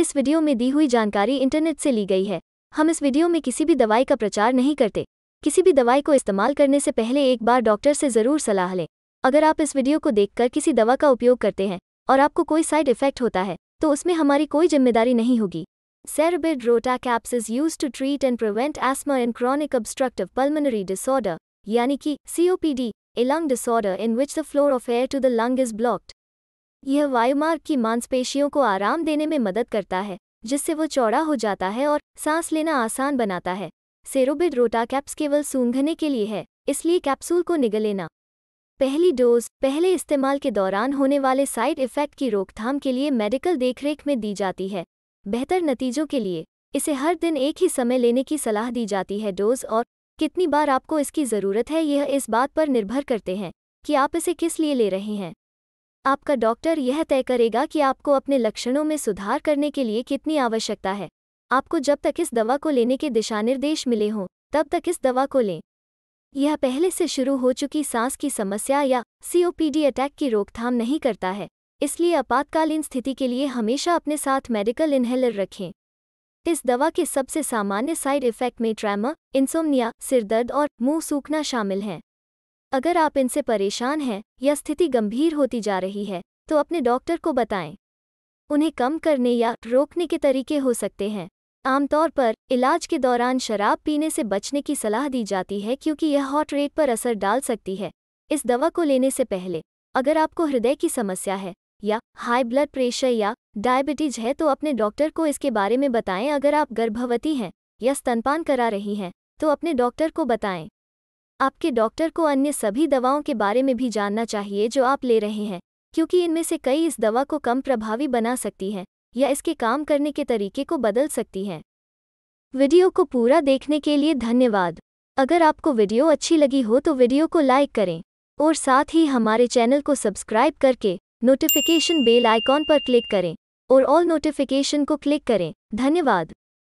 इस वीडियो में दी हुई जानकारी इंटरनेट से ली गई है हम इस वीडियो में किसी भी दवाई का प्रचार नहीं करते किसी भी दवाई को इस्तेमाल करने से पहले एक बार डॉक्टर से ज़रूर सलाह लें अगर आप इस वीडियो को देखकर किसी दवा का उपयोग करते हैं और आपको कोई साइड इफेक्ट होता है तो उसमें हमारी कोई जिम्मेदारी नहीं होगी सेरबिड rotacaps is used to treat and prevent asthma and chronic obstructive pulmonary disorder यानी कि COPD a lung disorder in which the flow of air to the lung is blocked यह वायुमार्ग की मांसपेशियों को आराम देने में मदद करता है जिससे वो चौड़ा हो जाता है और सांस लेना आसान बनाता है सेरोबिड रोटा कैप्स केवल सूंघने के लिए है इसलिए कैप्सूल को निगल लेना पहली डोज पहले इस्तेमाल के दौरान होने वाले साइड इफेक्ट की रोकथाम के लिए मेडिकल देखरेख में दी जाती है बेहतर नतीजों के लिए इसे हर दिन एक ही समय लेने की सलाह दी जाती है डोज और कितनी बार आपको इसकी ज़रूरत है यह इस बात पर निर्भर करते हैं कि आप इसे किस लिए ले रहे हैं आपका डॉक्टर यह तय करेगा कि आपको अपने लक्षणों में सुधार करने के लिए कितनी आवश्यकता है आपको जब तक इस दवा को लेने के दिशानिर्देश मिले हों तब तक इस दवा को लें यह पहले से शुरू हो चुकी सांस की समस्या या सीओपीडी अटैक की रोकथाम नहीं करता है इसलिए आपातकालीन स्थिति के लिए हमेशा अपने साथ मेडिकल इन्हेलर रखें इस दवा के सबसे सामान्य साइड इफेक्ट में ट्रैमा इंसोमनिया सिरदर्द और मुंह सूखना शामिल हैं अगर आप इनसे परेशान हैं या स्थिति गंभीर होती जा रही है तो अपने डॉक्टर को बताएं उन्हें कम करने या रोकने के तरीके हो सकते हैं आमतौर पर इलाज के दौरान शराब पीने से बचने की सलाह दी जाती है क्योंकि यह हॉट रेट पर असर डाल सकती है इस दवा को लेने से पहले अगर आपको हृदय की समस्या है या हाई ब्लड प्रेशर या डायबिटीज है तो अपने डॉक्टर को इसके बारे में बताएं अगर आप गर्भवती हैं या स्तनपान करा रही हैं तो अपने डॉक्टर को बताएं आपके डॉक्टर को अन्य सभी दवाओं के बारे में भी जानना चाहिए जो आप ले रहे हैं क्योंकि इनमें से कई इस दवा को कम प्रभावी बना सकती हैं या इसके काम करने के तरीके को बदल सकती हैं वीडियो को पूरा देखने के लिए धन्यवाद अगर आपको वीडियो अच्छी लगी हो तो वीडियो को लाइक करें और साथ ही हमारे चैनल को सब्सक्राइब करके नोटिफिकेशन बेल आइकॉन पर क्लिक करें और ऑल नोटिफिकेशन को क्लिक करें धन्यवाद